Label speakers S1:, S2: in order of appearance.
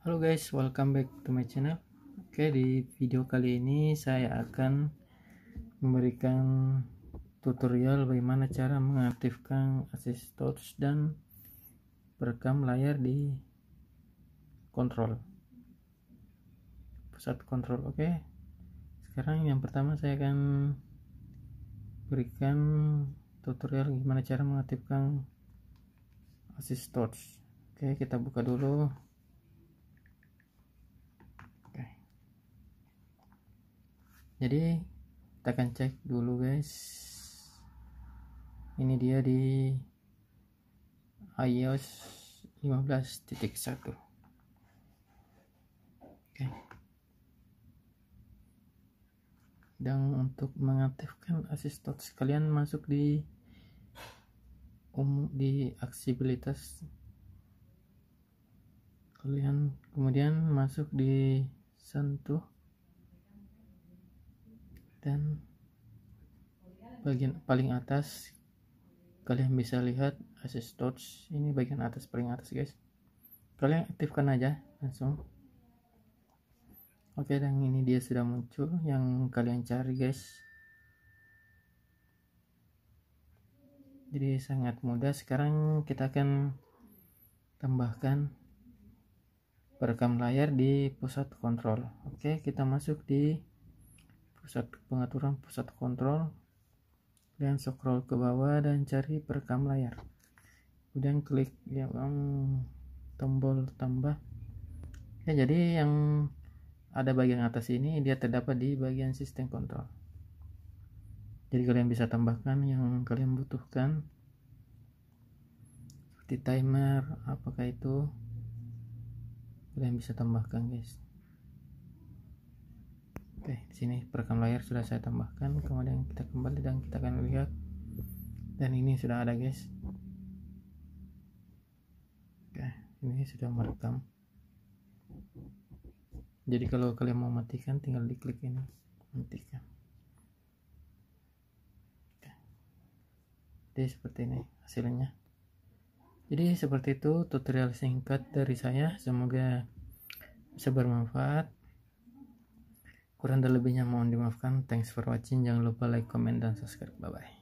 S1: Halo guys, welcome back to my channel. Oke, di video kali ini saya akan memberikan tutorial bagaimana cara mengaktifkan assist touch dan perekam layar di kontrol. Pusat kontrol, oke. Sekarang yang pertama saya akan berikan tutorial gimana cara mengaktifkan assist touch. Oke, kita buka dulu jadi kita akan cek dulu guys ini dia di iOS 15.1 oke dan untuk mengaktifkan asistot sekalian masuk di um, di aksibilitas kalian kemudian masuk di sentuh dan bagian paling atas kalian bisa lihat access touch ini bagian atas paling atas guys kalian aktifkan aja langsung oke dan ini dia sudah muncul yang kalian cari guys jadi sangat mudah sekarang kita akan tambahkan perekam layar di pusat kontrol oke kita masuk di pusat pengaturan pusat kontrol dan scroll ke bawah dan cari perekam layar kemudian klik yang tombol tambah ya jadi yang ada bagian atas ini dia terdapat di bagian sistem kontrol jadi kalian bisa tambahkan yang kalian butuhkan seperti timer apakah itu kalian bisa tambahkan guys Oke, di sini perekam layar sudah saya tambahkan. Kemudian kita kembali dan kita akan lihat. Dan ini sudah ada, guys. Oke, ini sudah merekam. Jadi kalau kalian mau matikan tinggal diklik ini, matikan. Oke. Jadi seperti ini hasilnya. Jadi seperti itu tutorial singkat dari saya. Semoga bisa bermanfaat. Kurang dan lebihnya mohon dimaafkan. Thanks for watching. Jangan lupa like, comment, dan subscribe. Bye-bye.